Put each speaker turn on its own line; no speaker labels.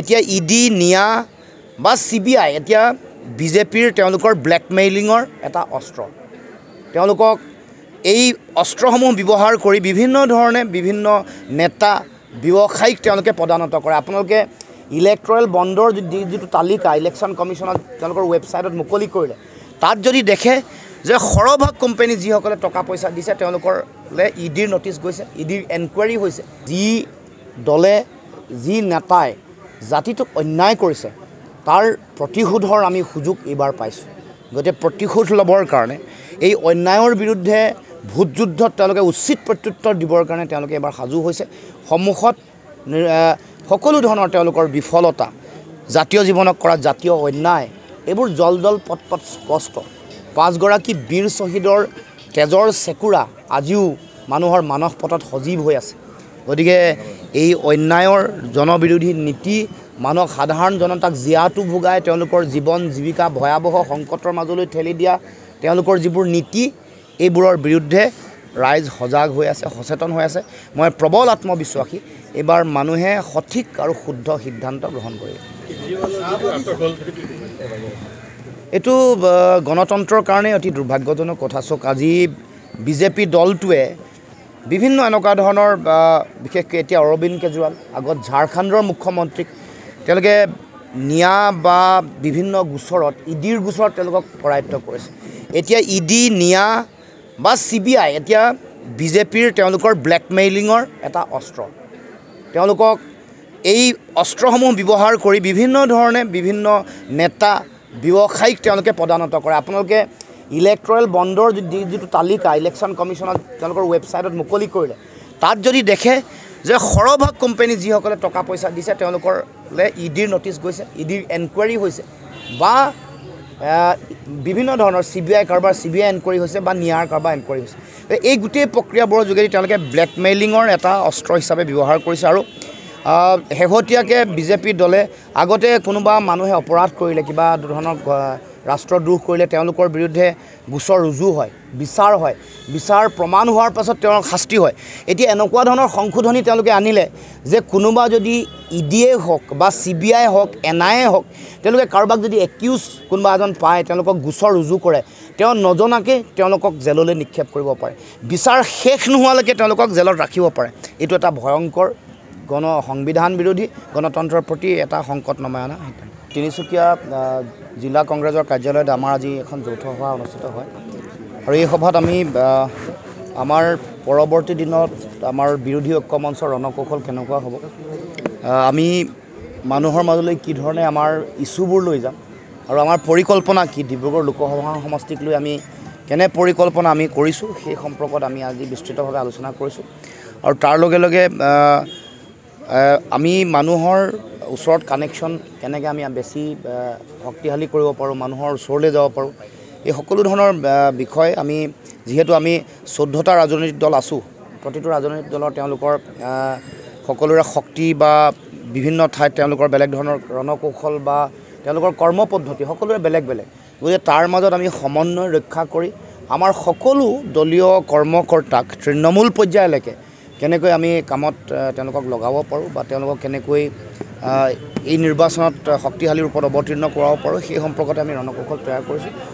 এতিয়া ই e D নিয়া বা চি বি আই এতিয়া বিজেপিৰ তেওঁলোকৰ ব্লেকমেইলিঙৰ এটা অস্ত্ৰ তেওঁলোকক এই অস্ত্ৰসমূহ ব্যৱহাৰ কৰি বিভিন্ন ধৰণে বিভিন্ন নেতা ব্যৱসায়িক তেওঁলোকে পদানত কৰে আপোনালোকে ইলেক্ট্ৰেল বণ্ডৰ যি যিটো তালিকা ইলেকশ্যন কমিশ্যনত তেওঁলোকৰ ৱেবছাইটত মুকলি কৰিলে তাত যদি দেখে যে সৰহভাগ কোম্পানী যিসকলে টকা পইচা দিছে তেওঁলোকলৈ ই ডিৰ নটিছ e গৈছে ই ডিৰ এনকুৱাৰী হৈছে যি দলে যি নেতাই জাতিটোক অন্যায় কৰিছে তাৰ প্ৰতিশোধৰ আমি সুযোগ এইবাৰ পাইছোঁ গতিকে প্ৰতিশোধ ল'বৰ কাৰণে এই অন্যায়ৰ বিৰুদ্ধে ভোট যুদ্ধত তেওঁলোকে উচিত প্ৰত্যুত্তৰ দিবৰ কাৰণে তেওঁলোকে এইবাৰ সাজু হৈছে সন্মুখত সকলো ধৰণৰ তেওঁলোকৰ বিফলতা জাতীয় জীৱনক কৰা জাতীয় অন্যায় এইবোৰ জল জল পথ পথ স্পষ্ট পাঁচগৰাকী বীৰ শ্বহীদৰ তেজৰ চেকুৰা আজিও মানুহৰ মানসপথত সজীৱ হৈ আছে গতিকে এই অন্যায়ৰ জনবিৰোধী নীতি মানুহক সাধাৰণ জনতাক জীয়াটো ভোগাই তেওঁলোকৰ জীৱন জীৱিকা ভয়াৱহ সংকটৰ মাজলৈ ঠেলি দিয়া তেওঁলোকৰ যিবোৰ নীতি এইবোৰৰ বিৰুদ্ধে ৰাইজ সজাগ হৈ আছে সচেতন হৈ আছে মই প্ৰবল আত্মবিশ্বাসী এইবাৰ মানুহে সঠিক আৰু শুদ্ধ সিদ্ধান্ত গ্ৰহণ কৰিব এইটো গণতন্ত্ৰৰ কাৰণেই অতি দুৰ্ভাগ্যজনক কথা চাওক আজি বিজেপি দলটোৱে বিভিন্ন এনেকুৱা ধৰণৰ বিশেষকৈ এতিয়া অৰবিন্দ কেজৰিৱাল আগত ঝাৰখণ্ডৰ মুখ্যমন্ত্ৰীক তেওঁলোকে নিয়া বা বিভিন্ন গোচৰত ই ডিৰ গোচৰত তেওঁলোকক কৰায়ত্ব কৰিছে এতিয়া ই ডি নিয়া বা চি বি আই এতিয়া বিজেপিৰ তেওঁলোকৰ ব্লেকমেইলিঙৰ এটা অস্ত্ৰ তেওঁলোকক এই অস্ত্ৰসমূহ ব্যৱহাৰ কৰি বিভিন্ন ধৰণে বিভিন্ন নেতা ব্যৱসায়িক তেওঁলোকে পদানত কৰে আপোনালোকে ইলেক্ট'ৰেল বণ্ডৰ যি যিটো তালিকা ইলেকশ্যন কমিশ্যনত তেওঁলোকৰ ৱেবছাইটত মুকলি কৰিলে তাত যদি দেখে যে সৰহভাগ কোম্পেনী যিসকলে টকা পইচা দিছে তেওঁলোকলৈ ই ডিৰ নটিচ গৈছে ই ডিৰ এনকুৱাৰী হৈছে বা বিভিন্ন ধৰণৰ চি বি আই কাৰোবাৰ চি বি আই এনকুৱাৰী হৈছে বা নিয়াৰ কাৰোবাৰ এনকুৱাৰী হৈছে এই গোটেই প্ৰক্ৰিয়াবোৰৰ যোগেদি তেওঁলোকে ব্লেকমেইলিঙৰ এটা অস্ত্ৰ হিচাপে ব্যৱহাৰ কৰিছে আৰু শেহতীয়াকৈ বিজেপি দলে আগতে কোনোবা মানুহে অপৰাধ কৰিলে কিবা ধৰণৰ ৰাষ্ট্ৰদ্ৰোহ কৰিলে তেওঁলোকৰ বিৰুদ্ধে গোচৰ ৰুজু হয় বিচাৰ হয় বিচাৰ প্ৰমাণ হোৱাৰ পাছত তেওঁৰ শাস্তি হয় এতিয়া এনেকুৱা ধৰণৰ সংশোধনী তেওঁলোকে আনিলে যে কোনোবা যদি ই ডি হওক বা চি বি আই হওক এন আই এ হওক তেওঁলোকে কাৰোবাক যদি একিউজ কোনোবা এজন পায় তেওঁলোকক গোচৰ ৰুজু কৰে তেওঁ নজনাকৈ তেওঁলোকক জেললৈ নিক্ষেপ কৰিব পাৰে বিচাৰ শেষ নোহোৱালৈকে তেওঁলোকক জেলত ৰাখিব পাৰে এইটো এটা ভয়ংকৰ গণ সংবিধান বিৰোধী গণতন্ত্ৰৰ প্ৰতি এটা সংকট নমাই অনা তিনিচুকীয়া জিলা কংগ্ৰেছৰ কাৰ্যালয়ত আমাৰ আজি এখন যৌথ সভা অনুষ্ঠিত হয় আৰু এই সভাত আমি আমাৰ পৰৱৰ্তী দিনত আমাৰ বিৰোধী ঐক্য মঞ্চৰ ৰণকৌশল কেনেকুৱা হ'ব আমি মানুহৰ মাজলৈ কি ধৰণে আমাৰ ইছ্যুবোৰ লৈ যাম আৰু আমাৰ পৰিকল্পনা কি ডিব্ৰুগড় লোকসভা সমষ্টিক লৈ আমি কেনে পৰিকল্পনা আমি কৰিছোঁ সেই সম্পৰ্কত আমি আজি বিস্তৃতভাৱে আলোচনা কৰিছোঁ আৰু তাৰ লগে লগে আমি মানুহৰ ওচৰত কানেকশ্যন কেনেকৈ আমি বেছি শক্তিশালী কৰিব পাৰোঁ মানুহৰ ওচৰলৈ যাব পাৰোঁ এই সকলো ধৰণৰ বিষয় আমি যিহেতু আমি চৈধ্যটা ৰাজনৈতিক দল আছোঁ প্ৰতিটো ৰাজনৈতিক দলৰ তেওঁলোকৰ সকলোৰে শক্তি বা বিভিন্ন ঠাইত তেওঁলোকৰ বেলেগ ধৰণৰ ৰণকৌশল বা তেওঁলোকৰ কৰ্ম পদ্ধতি সকলোৰে বেলেগ বেলেগ গতিকে তাৰ মাজত আমি সমন্বয় ৰক্ষা কৰি আমাৰ সকলো দলীয় কৰ্মকৰ্তাক তৃণমূল পৰ্যায়লৈকে কেনেকৈ আমি কামত তেওঁলোকক লগাব পাৰোঁ বা তেওঁলোকক কেনেকৈ এই নিৰ্বাচনত শক্তিশালী ৰূপত অৱতীৰ্ণ কৰাব পাৰোঁ সেই সম্পৰ্কতে আমি ৰণকৌশল তৈয়াৰ কৰিছোঁ